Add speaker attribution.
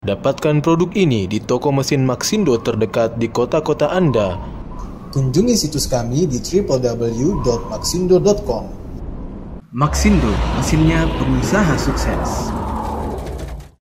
Speaker 1: Dapatkan produk ini di toko mesin Maxindo terdekat di kota-kota
Speaker 2: Anda.
Speaker 3: Kunjungi situs kami di www.maxindo.com.
Speaker 4: Maxindo, mesinnya pengusaha sukses.